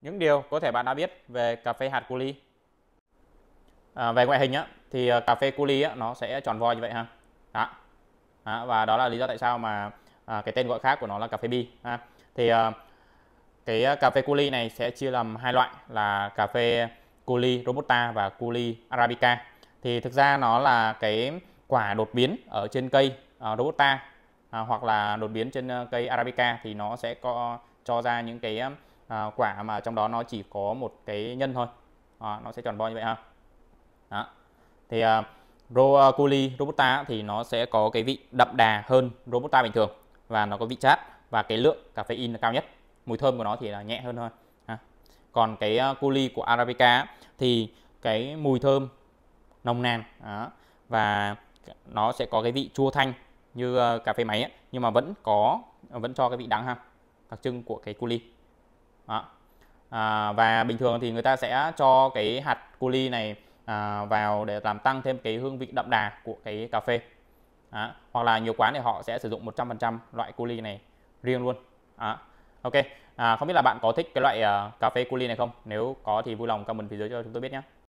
những điều có thể bạn đã biết về cà phê hạt culi. à, về ngoại hình á thì ờ, cà phê culi á, nó sẽ tròn vo như vậy ha đó. Đó, và đó là lý do tại sao mà à, cái tên gọi khác của nó là cà phê bi ha thì à, cái ờ, cà phê culi này sẽ chia làm hai loại là cà phê culi robusta và culi arabica thì thực ra nó là cái quả đột biến ở trên cây uh, robusta uh, hoặc là đột biến trên cây arabica thì nó sẽ có cho ra những cái uh, à, quả mà trong đó nó chỉ có một cái nhân thôi à, nó sẽ tròn bo như vậy ha đó. thì à, Roculi à, robusta thì nó sẽ có cái vị đậm đà hơn robusta bình thường và nó có vị chát và cái lượng caffeine là cao nhất mùi thơm của nó thì là nhẹ hơn thôi ha. còn cái à, culi của arabica thì cái mùi thơm nồng nàn đó. và nó sẽ có cái vị chua thanh như à, cà phê máy ấy, nhưng mà vẫn có vẫn cho cái vị đắng ha đặc trưng của cái culi đó. À, và bình thường thì người ta sẽ cho cái hạt cô ly này à, vào để làm tăng thêm cái hương vị đậm đà của cái cà phê à, hoặc là nhiều quán thì họ sẽ sử dụng 100% loại cô ly này riêng luôn à, ok à, không biết là bạn có thích cái loại uh, cà phê cô ly này không nếu có thì vui lòng comment phía dưới cho chúng tôi biết nhé